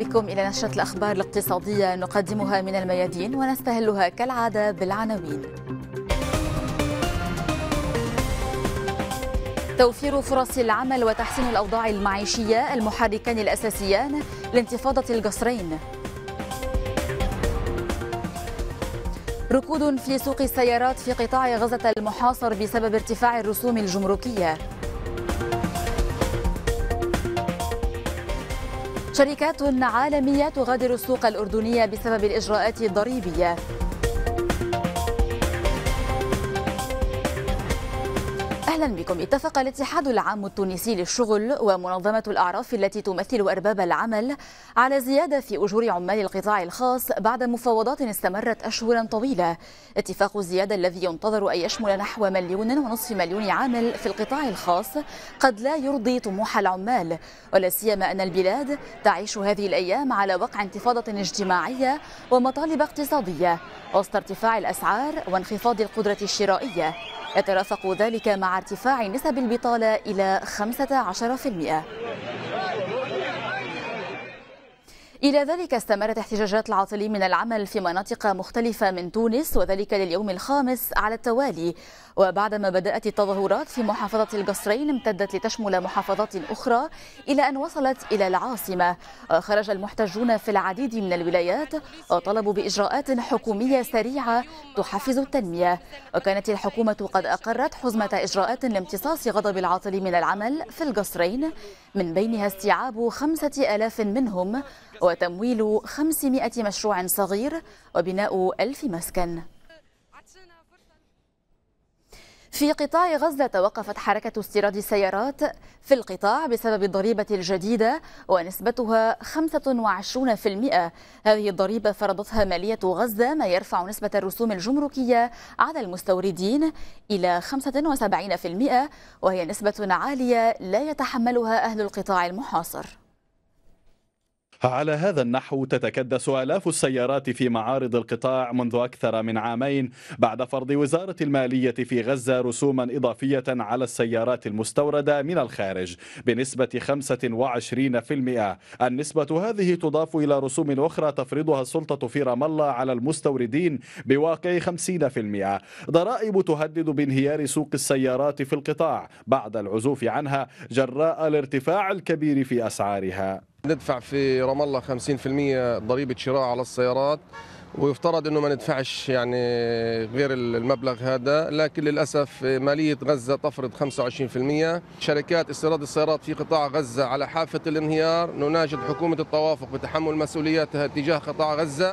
بكم إلى نشرة الأخبار الاقتصادية نقدمها من الميادين ونستهلها كالعادة بالعناوين توفير فرص العمل وتحسين الأوضاع المعيشية المحركان الأساسيان لانتفاضة القصرين. ركود في سوق السيارات في قطاع غزة المحاصر بسبب ارتفاع الرسوم الجمركية شركات عالمية تغادر السوق الأردنية بسبب الإجراءات الضريبية أهلا بكم اتفق الاتحاد العام التونسي للشغل ومنظمة الأعراف التي تمثل أرباب العمل على زيادة في أجور عمال القطاع الخاص بعد مفاوضات استمرت أشهرا طويلة اتفاق الزيادة الذي ينتظر أن يشمل نحو مليون ونصف مليون عامل في القطاع الخاص قد لا يرضي طموح العمال ولا سيما أن البلاد تعيش هذه الأيام على وقع انتفاضة اجتماعية ومطالب اقتصادية وسط ارتفاع الأسعار وانخفاض القدرة الشرائية يترافق ذلك مع ارتفاع نسب البطالة إلى 15% إلى ذلك استمرت احتجاجات العاطلين من العمل في مناطق مختلفة من تونس وذلك لليوم الخامس على التوالي وبعدما بدأت التظاهرات في محافظة القصرين امتدت لتشمل محافظات أخرى إلى أن وصلت إلى العاصمة خرج المحتجون في العديد من الولايات وطلبوا بإجراءات حكومية سريعة تحفز التنمية وكانت الحكومة قد أقرت حزمة إجراءات لامتصاص غضب العاطلين من العمل في القصرين من بينها استيعاب خمسة آلاف منهم وتمويل 500 مشروع صغير وبناء 1000 مسكن في قطاع غزة توقفت حركة استيراد السيارات في القطاع بسبب الضريبة الجديدة ونسبتها 25% هذه الضريبة فرضتها مالية غزة ما يرفع نسبة الرسوم الجمركية على المستوردين إلى 75% وهي نسبة عالية لا يتحملها أهل القطاع المحاصر على هذا النحو تتكدس آلاف السيارات في معارض القطاع منذ أكثر من عامين بعد فرض وزارة المالية في غزة رسوما إضافية على السيارات المستوردة من الخارج بنسبة 25% النسبة هذه تضاف إلى رسوم أخرى تفرضها السلطة في رام الله على المستوردين بواقع 50% ضرائب تهدد بانهيار سوق السيارات في القطاع بعد العزوف عنها جراء الارتفاع الكبير في أسعارها ندفع في رام الله 50% ضريبه شراء على السيارات ويفترض انه ما ندفعش يعني غير المبلغ هذا لكن للاسف ماليه غزه تفرض 25% شركات استيراد السيارات في قطاع غزه على حافه الانهيار نناشد حكومه التوافق بتحمل مسؤولياتها تجاه قطاع غزه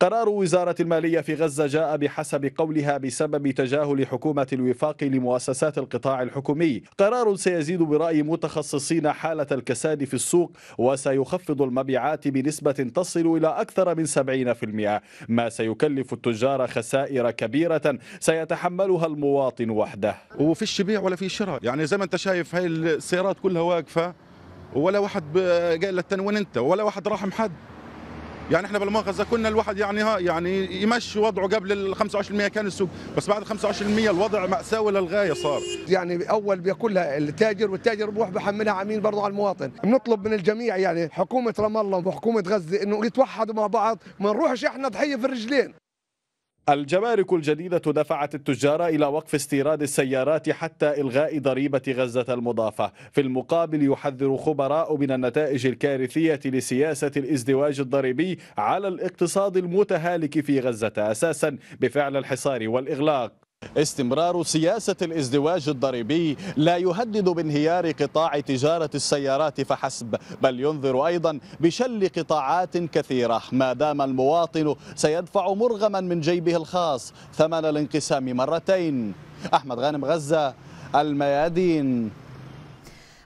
قرار وزارة المالية في غزة جاء بحسب قولها بسبب تجاهل حكومة الوفاق لمؤسسات القطاع الحكومي قرار سيزيد برأي متخصصين حالة الكساد في السوق وسيخفض المبيعات بنسبة تصل إلى أكثر من 70% ما سيكلف التجار خسائر كبيرة سيتحملها المواطن وحده وفيش بيع ولا في شراء يعني زي ما انت شايف هاي السيارات كلها واقفة ولا واحد قال للتنوين انت ولا واحد راح حد يعني احنا بالمؤاخذه كنا الواحد يعني ها يعني يمشي وضعه قبل ال 25% كان السوق بس بعد 25% الوضع ماساوي للغايه صار يعني اول بياكلها التاجر والتاجر بروح بحملها على برضه على المواطن بنطلب من الجميع يعني حكومه رام الله وحكومه غزه انه يتوحدوا مع بعض ما نروحش احنا ضحيه في الرجلين الجمارك الجديدة دفعت التجار إلى وقف استيراد السيارات حتى إلغاء ضريبة غزة المضافة في المقابل يحذر خبراء من النتائج الكارثية لسياسة الازدواج الضريبي على الاقتصاد المتهالك في غزة أساسا بفعل الحصار والإغلاق استمرار سياسة الازدواج الضريبي لا يهدد بانهيار قطاع تجارة السيارات فحسب بل ينذر أيضا بشل قطاعات كثيرة ما دام المواطن سيدفع مرغما من جيبه الخاص ثمن الانقسام مرتين أحمد غانم غزة الميادين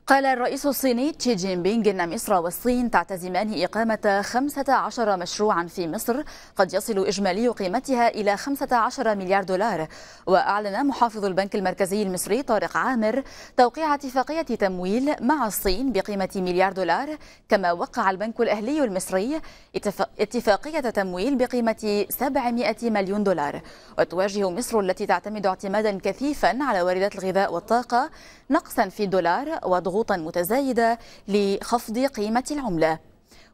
قال الرئيس الصيني تشي جين بينغ إن مصر والصين تعتزمان إقامة 15 مشروعا في مصر قد يصل إجمالي قيمتها إلى 15 مليار دولار وأعلن محافظ البنك المركزي المصري طارق عامر توقيع اتفاقية تمويل مع الصين بقيمة مليار دولار كما وقع البنك الأهلي المصري اتفاقية تمويل بقيمة 700 مليون دولار وتواجه مصر التي تعتمد اعتمادا كثيفا على واردات الغذاء والطاقة نقصا في الدولار و ضغوطا متزايدة لخفض قيمة العملة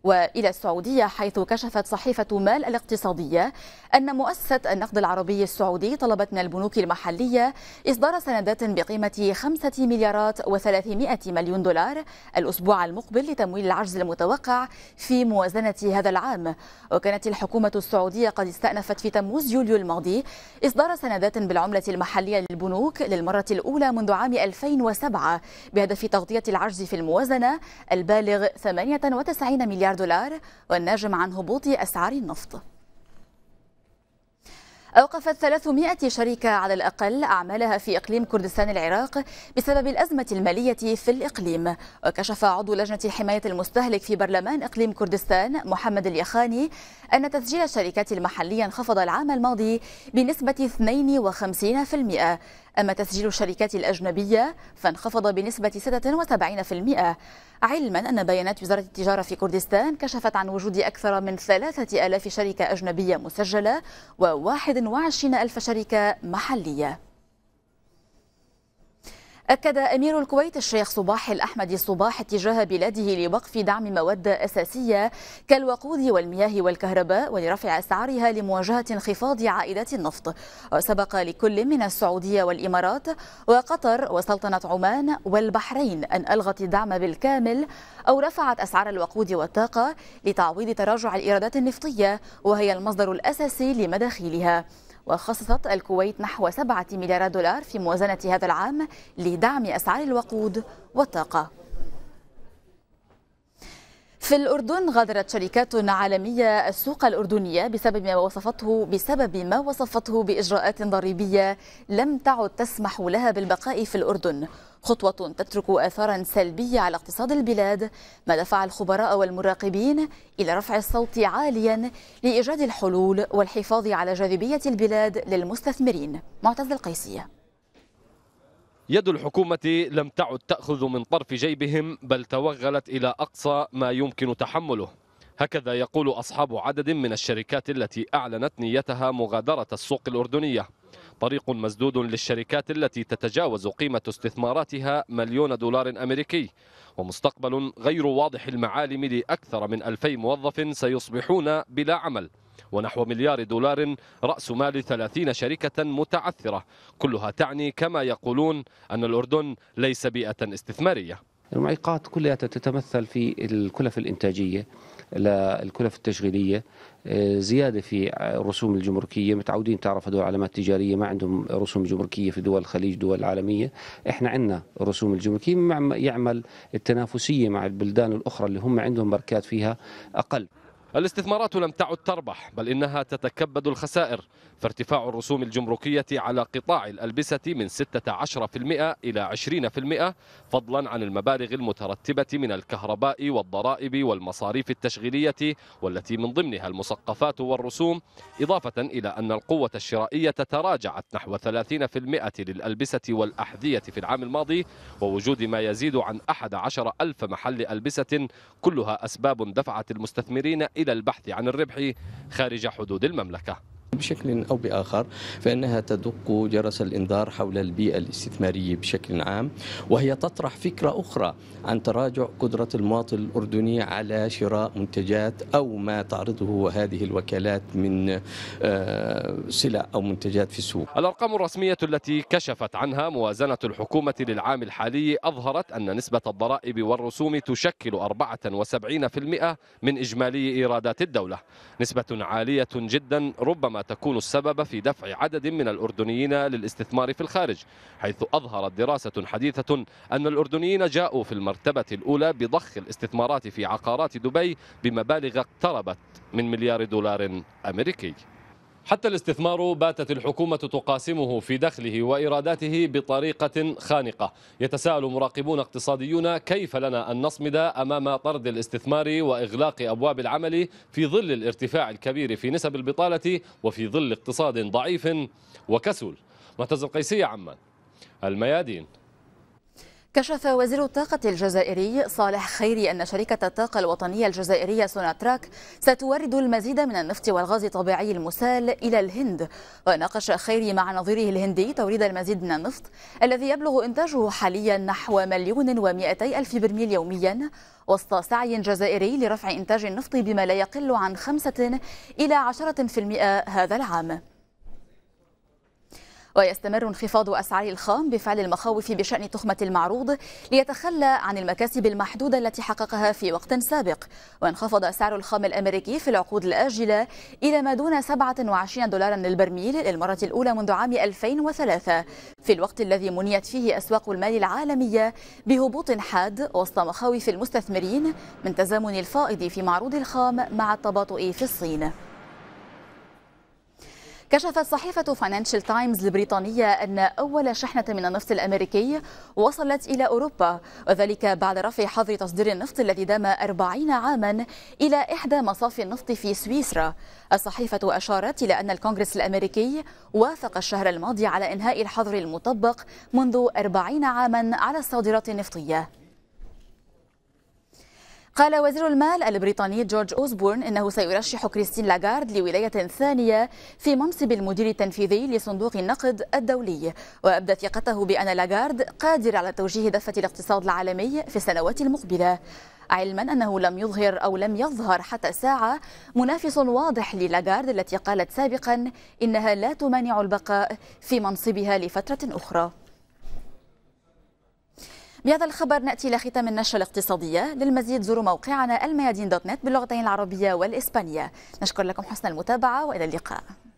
والى السعوديه حيث كشفت صحيفه مال الاقتصاديه ان مؤسسه النقد العربي السعودي طلبت من البنوك المحليه اصدار سندات بقيمه 5 مليارات و300 مليون دولار الاسبوع المقبل لتمويل العجز المتوقع في موازنه هذا العام وكانت الحكومه السعوديه قد استانفت في تموز يوليو الماضي اصدار سندات بالعمله المحليه للبنوك للمره الاولى منذ عام 2007 بهدف تغطيه العجز في الموازنه البالغ 98 مليار مليار دولار والناجم عن هبوط أسعار النفط أوقفت 300 شركة على الأقل أعمالها في إقليم كردستان العراق بسبب الأزمة المالية في الإقليم وكشف عضو لجنة حماية المستهلك في برلمان إقليم كردستان محمد اليخاني أن تسجيل الشركات المحلية انخفض العام الماضي بنسبة 52%، أما تسجيل الشركات الأجنبية فانخفض بنسبة 76%، علما أن بيانات وزارة التجارة في كردستان كشفت عن وجود أكثر من 3000 شركة أجنبية مسجلة و و21000 شركة محلية. أكد أمير الكويت الشيخ صباح الأحمد صباح اتجاه بلاده لوقف دعم مواد أساسية كالوقود والمياه والكهرباء ولرفع أسعارها لمواجهة انخفاض عائدات النفط وسبق لكل من السعودية والإمارات وقطر وسلطنة عمان والبحرين أن ألغت الدعم بالكامل أو رفعت أسعار الوقود والطاقة لتعويض تراجع الإيرادات النفطية وهي المصدر الأساسي لمداخيلها وخصصت الكويت نحو 7 مليارات دولار في موازنة هذا العام لدعم أسعار الوقود والطاقة في الأردن غادرت شركات عالمية السوق الأردنية بسبب ما وصفته بسبب ما وصفته بإجراءات ضريبية لم تعد تسمح لها بالبقاء في الأردن خطوة تترك آثارا سلبية على اقتصاد البلاد ما دفع الخبراء والمراقبين إلى رفع الصوت عاليا لإيجاد الحلول والحفاظ على جاذبية البلاد للمستثمرين معتز القيسية يد الحكومة لم تعد تأخذ من طرف جيبهم بل توغلت إلى أقصى ما يمكن تحمله هكذا يقول أصحاب عدد من الشركات التي أعلنت نيتها مغادرة السوق الأردنية طريق مسدود للشركات التي تتجاوز قيمة استثماراتها مليون دولار أمريكي ومستقبل غير واضح المعالم لأكثر من 2000 موظف سيصبحون بلا عمل ونحو مليار دولار رأس مال 30 شركة متعثرة كلها تعني كما يقولون أن الأردن ليس بيئة استثمارية المعيقات كلها تتمثل في الكلف الإنتاجية للكلف التشغيلية آه، زيادة في الرسوم الجمركية متعودين تعرف هدول علامات تجارية ما عندهم رسوم جمركية في دول الخليج دول العالمية احنا عندنا رسوم الجمركية يعمل التنافسية مع البلدان الأخرى اللي هم عندهم ماركات فيها أقل الاستثمارات لم تعد تربح بل إنها تتكبد الخسائر فارتفاع الرسوم الجمركية على قطاع الألبسة من 16% إلى 20% فضلا عن المبالغ المترتبة من الكهرباء والضرائب والمصاريف التشغيلية والتي من ضمنها المسقفات والرسوم إضافة إلى أن القوة الشرائية تراجعت نحو 30% للألبسة والأحذية في العام الماضي ووجود ما يزيد عن 11 ألف محل ألبسة كلها أسباب دفعت المستثمرين إلى البحث عن الربح خارج حدود المملكة بشكل أو بآخر فإنها تدق جرس الإنذار حول البيئة الاستثمارية بشكل عام وهي تطرح فكرة أخرى عن تراجع قدرة المواطن الأردني على شراء منتجات أو ما تعرضه هذه الوكالات من آه، سلع أو منتجات في السوق الأرقام الرسمية التي كشفت عنها موازنة الحكومة للعام الحالي أظهرت أن نسبة الضرائب والرسوم تشكل 74% من إجمالي إيرادات الدولة نسبة عالية جدا ربما تكون السبب في دفع عدد من الأردنيين للاستثمار في الخارج حيث أظهرت دراسة حديثة أن الأردنيين جاءوا في المرتبة الأولى بضخ الاستثمارات في عقارات دبي بمبالغ اقتربت من مليار دولار أمريكي حتى الاستثمار باتت الحكومة تقاسمه في دخله وإيراداته بطريقة خانقة يتساءل مراقبون اقتصاديون كيف لنا أن نصمد أمام طرد الاستثمار وإغلاق أبواب العمل في ظل الارتفاع الكبير في نسب البطالة وفي ظل اقتصاد ضعيف وكسول معتز القيسية عمان الميادين كشف وزير الطاقة الجزائري صالح خيري أن شركة الطاقة الوطنية الجزائرية سوناتراك ستورد المزيد من النفط والغاز الطبيعي المسال إلى الهند وناقش خيري مع نظيره الهندي توريد المزيد من النفط الذي يبلغ إنتاجه حاليا نحو مليون ومئتي ألف برميل يوميا وسط سعي جزائري لرفع إنتاج النفط بما لا يقل عن خمسة إلى عشرة في المئة هذا العام ويستمر انخفاض أسعار الخام بفعل المخاوف بشأن تخمة المعروض ليتخلى عن المكاسب المحدودة التي حققها في وقت سابق وانخفض سعر الخام الأمريكي في العقود الآجلة إلى ما دون 27 دولارا للبرميل للمرة الأولى منذ عام 2003 في الوقت الذي منيت فيه أسواق المال العالمية بهبوط حاد وسط مخاوف المستثمرين من تزامن الفائض في معروض الخام مع التباطؤ في الصين كشفت صحيفة فاينانشال تايمز البريطانية أن أول شحنة من النفط الأمريكي وصلت إلى أوروبا وذلك بعد رفع حظر تصدير النفط الذي دام 40 عاما إلى إحدى مصافي النفط في سويسرا الصحيفة أشارت إلى أن الكونغرس الأمريكي وافق الشهر الماضي على إنهاء الحظر المطبق منذ 40 عاما على الصادرات النفطية قال وزير المال البريطاني جورج أوزبورن إنه سيرشح كريستين لاغارد لولاية ثانية في منصب المدير التنفيذي لصندوق النقد الدولي وأبدى ثقته بأن لاغارد قادر على توجيه دفة الاقتصاد العالمي في السنوات المقبلة علما أنه لم يظهر أو لم يظهر حتى الساعة منافس واضح للاغارد التي قالت سابقا إنها لا تمانع البقاء في منصبها لفترة أخرى بهذا الخبر نأتي إلى ختام النشرة الاقتصادية للمزيد زوروا موقعنا الميادين دوت نت باللغتين العربية والإسبانية نشكر لكم حسن المتابعة وإلى اللقاء